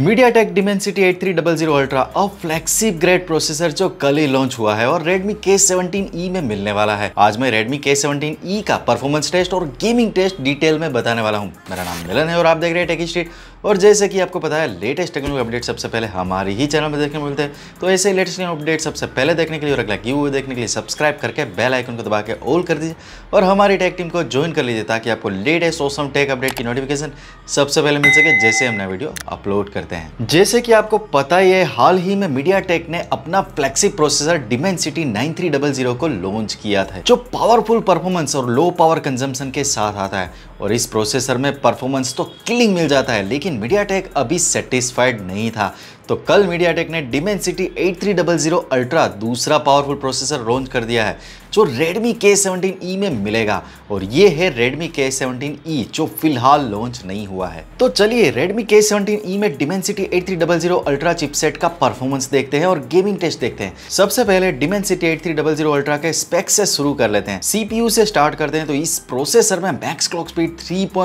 media MediaTek Dimensity eight three double zero ultra और flagship grade processor जो कल ही launch हुआ है और Redmi K17e में मिलने वाला है आज मैं Redmi K17e का परफॉर्मेंस टेस्ट और गेमिंग टेस्ट डिटेल में बताने वाला हूँ मेरा नाम मिलन है और आप देख रहे हैं टेक स्ट्रीट और जैसे कि आपको पता है लेटेस्ट टेक्नोलॉजी अपडेट सबसे पहले हमारे ही चैनल में देखने को मिलते हैं तो ऐसे लेटेस्ट अपडेट सबसे पहले देखने के लिए और अगला वो देखने के लिए सब्सक्राइब करके बेल आइकन को दबा के ऑल कर दीजिए और हमारी टेक टीम को ज्वाइन कर लीजिए ताकि आपको लेटेस्ट ओसम टेक अपडेट की नोटिफिकेशन सबसे पहले मिल सके जैसे हम नया वीडियो अपलोड करते हैं जैसे कि आपको पता ही है हाल ही में मीडिया टेक ने अपना फ्लेक्सी प्रोसेसर डिमेन सिटी को लॉन्च किया था जो पावरफुल परफॉर्मेंस और लो पावर कंजम्पन के साथ आता है और इस प्रोसेसर में परफॉर्मेंस तो किलिंग मिल जाता है लेकिन मीडिया अभी सेटिस्फाइड नहीं था तो कल मीडिया टेक ने Dimensity eight three double zero ultra दूसरा पावरफुल प्रोसेसर लॉन्च कर दिया है जो Redmi K17e में मिलेगा और ये है Redmi K17e जो फिलहाल लॉन्च नहीं हुआ है तो चलिए Redmi K17e में Dimensity 8300 Ultra चिपसेट का परफॉर्मेंस देखते हैं और गेमिंग टेस्ट देखते हैं सबसे पहले Dimensity 8300 Ultra के स्पेक्स से शुरू कर लेते हैं CPU से स्टार्ट करते हैं तो इस प्रोसेसर में मैक्स क्लॉक स्पीड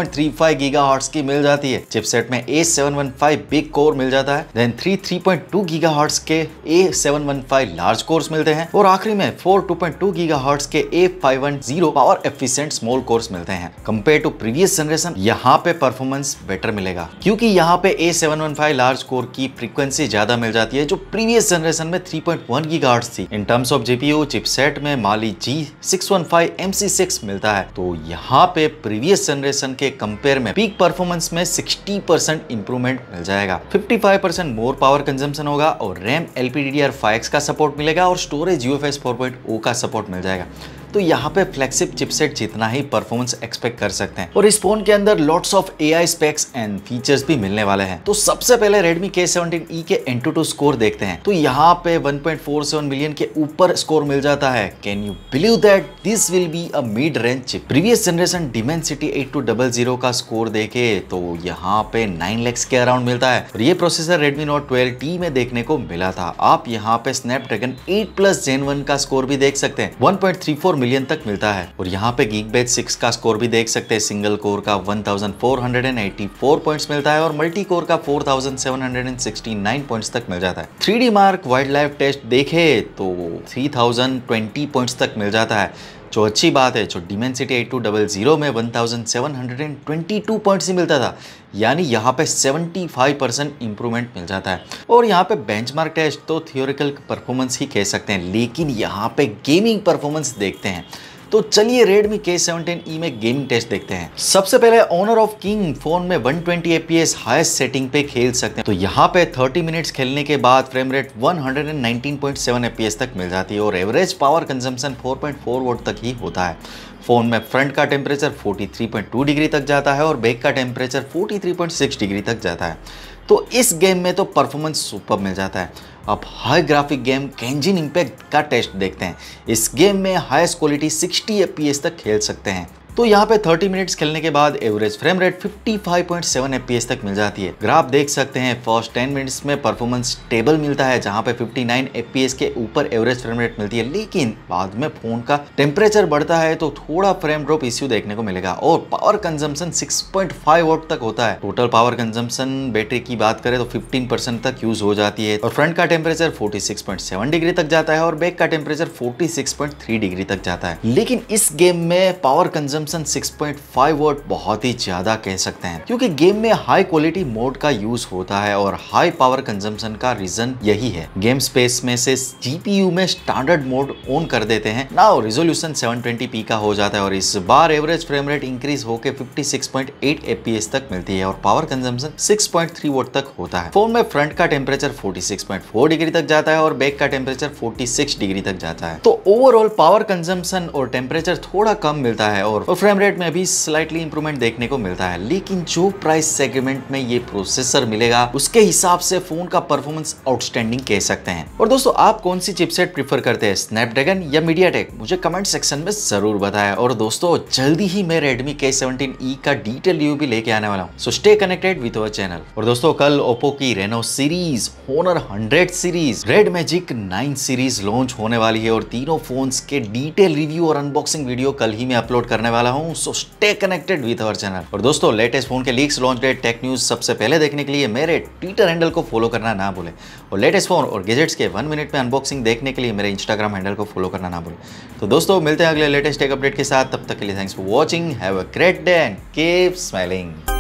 3.35 GHz की मिल जाती है चिपसेट में A715 बिग कोर मिल जाता है देन थ्री थ्री पॉइंट के ए सेवन लार्ज कोर्स मिलते हैं और आखिरी में four two point two gigahertz के A five one zero power efficient small cores मिलते हैं कंपेयर टू प्रीवियस जनरेशन यहाँ पे परफॉर्मेंस बेटर मिलेगा क्योंकि यहाँ पे A seven one five large core की फ्रीक्वेंसी ज्यादा मिल जाती है जो प्रीवियस जनरेशन में three point one gigahertz थी in terms of GPU chipset में Mali G six one five M C six मिलता है तो यहाँ पे प्रीवियस जनरेशन के कम्पेयर में पीक परफॉर्मेंस में सिक्सटी परसेंट इंप्रूवमेंट मिल जाएगा fifty five percent more power consumption होगा और RAM L P D D R five X का सपोर्ट मिलेगा और storage U F S four point O का सपोर्ट मिल जाएगा तो यहाँ पे फ्लेक्सिप चिपसेट जितना ही परफॉर्मेंस एक्सपेक्ट कर सकते हैं और इस फोन के अंदर lots of A I specs and features भी मिलने वाले हैं तो सबसे पहले Redmi e K seventeen E के एन टू स्कोर देखते हैं तो यहाँ पे 1.47 मिलियन के ऊपर स्कोर मिल जाता है can you believe that this will be a mid range chip previous generation Dimensity eight two double zero का स्कोर देखे तो यहाँ पे नाइन लैक्स के अराउंड मिलता है और ये processor Redmi Note twelve T में देखने को मिला था आप यहाँ पे Snapdragon eight plus gen one का स्कोर भी देख सकते हैं वन मिलियन तक मिलता है और यहाँ पे गीक बेच सिक्स का स्कोर भी देख सकते हैं सिंगल कोर का 1484 पॉइंट्स मिलता है और मल्टी कोर का 4769 पॉइंट्स तक मिल जाता है three mark wild life test देखे तो थ्री पॉइंट्स तक मिल जाता है जो अच्छी बात है जो Dimensity eight two double zero में one thousand seven hundred and twenty two points ही मिलता था यानी यहाँ पे सेवेंटी फाइव परसेंट इंप्रूवमेंट मिल जाता है और यहाँ पे बेंचमार्क टेस्ट तो थियोरिकल परफॉर्मेंस ही कह सकते हैं लेकिन यहाँ पे गेमिंग परफॉर्मेंस देखते हैं तो चलिए Redmi K17e में गेमिंग टेस्ट देखते हैं सबसे पहले ओनर ऑफ किंग फोन में 120 ट्वेंटी हाइस्ट सेटिंग पे खेल सकते हैं तो यहाँ पे 30 मिनट्स खेलने के बाद फ्रेम रेट 119.7 fps तक मिल जाती है और एवरेज पावर कंजम्पशन 4.4 वोट तक ही होता है फ़ोन में फ्रंट का टेम्परेचर 43.2 डिग्री तक जाता है और बैक का टेम्परेचर 43.6 डिग्री तक जाता है तो इस गेम में तो परफॉर्मेंस सुपर मिल जाता है अब high graphic game Genshin Impact का टेस्ट देखते हैं इस गेम में हाईएस्ट क्वालिटी 60 एफ तक खेल सकते हैं तो यहाँ पे 30 मिनट्स खेलने के बाद एवरेज फ्रेम रेट 55.7 फाइव तक मिल जाती है ग्राफ देख सकते हैं फर्स्ट 10 मिनट्स में परफॉर्मेंस टेबल मिलता है जहाँ पे 59 नाइन के ऊपर एवरेज फ्रेम रेट मिलती है लेकिन बाद में फोन का टेम्परेचर बढ़ता है तो थोड़ा फ्रेम ड्रॉप इश्यू देखने को मिलेगा और पावर कंजम्पन 6.5 वोट तक होता है टोटल पावर कंजम्पन बैटरी की बात करें तो फिफ्टीन तक यूज हो जाती है और फ्रंट का टेम्परेचर फोर्टी डिग्री तक जाता है और बैक का टेम्परेचर फोर्टी डिग्री तक जाता है लेकिन इस गेम में पावर कंजम्पन कंजम्पशन 6.5 वॉट बहुत ही ज़्यादा कह सकते हैं क्योंकि गेम में हाई क्वालिटी मोड का यूज होता है और हाई पावर कंजम्पन का रीजन यही है गेम स्पेस में से जीपीयू में स्टैंडर्ड मोड ऑन कर देते हैं नाउ रिजोल्यूशन 720p का हो जाता है और इस बार एवरेज फ्रेम रेट इंक्रीज होकर फिफ्टी fps तक मिलती है और पावर कंजम्पन सिक्स पॉइंट तक होता है फोन में फ्रंट का टेम्परेचर फोर्टी डिग्री तक जाता है और बैक का टेम्परेचर फोर्टी डिग्री तक जाता है तो ओवरऑल पावर कंजम्पन और टेम्परेचर थोड़ा कम मिलता है और और फ्रेम रेट में भी स्लाइटली इंप्रूवमेंट देखने को मिलता है लेकिन जो प्राइस सेगमेंट में ये प्रोसेसर मिलेगा उसके हिसाब से फोन का परफॉर्मेंस आउटस्टैंडिंग कह सकते हैं और दोस्तों आप कौन सी चिपसेट प्रीफर करते हैं स्नैपड्रैगन या मीडिया मुझे कमेंट सेक्शन में जरूर बताया और दोस्तों जल्दी ही मैं रेडमी के सेवनटीन का डिटेल यू भी लेके आने वाला हूँ so stay connected with our channel और दोस्तों कल ओप्पो की Reno series Honor hundred series Red Magic nine series launch होने वाली है और तीनों फोन के डिटेल रिव्यू और अनबॉक्सिंग वीडियो कल ही में अपलोड करने वाला वाला हूँ so stay connected with our channel और दोस्तों लेटेस्ट फोन के leaks launch date tech news सबसे पहले देखने के लिए मेरे ट्विटर हैंडल को फॉलो करना ना भूले और लेटेस्ट फोन और गेजेट्स के वन मिनट में अनबॉक्सिंग देखने के लिए मेरे इंस्टाग्राम हैंडल को फॉलो करना ना भूले तो दोस्तों मिलते हैं अगले लेटेस्ट टेक अपडेट के साथ तब तक के लिए thanks for watching have a great day and keep smiling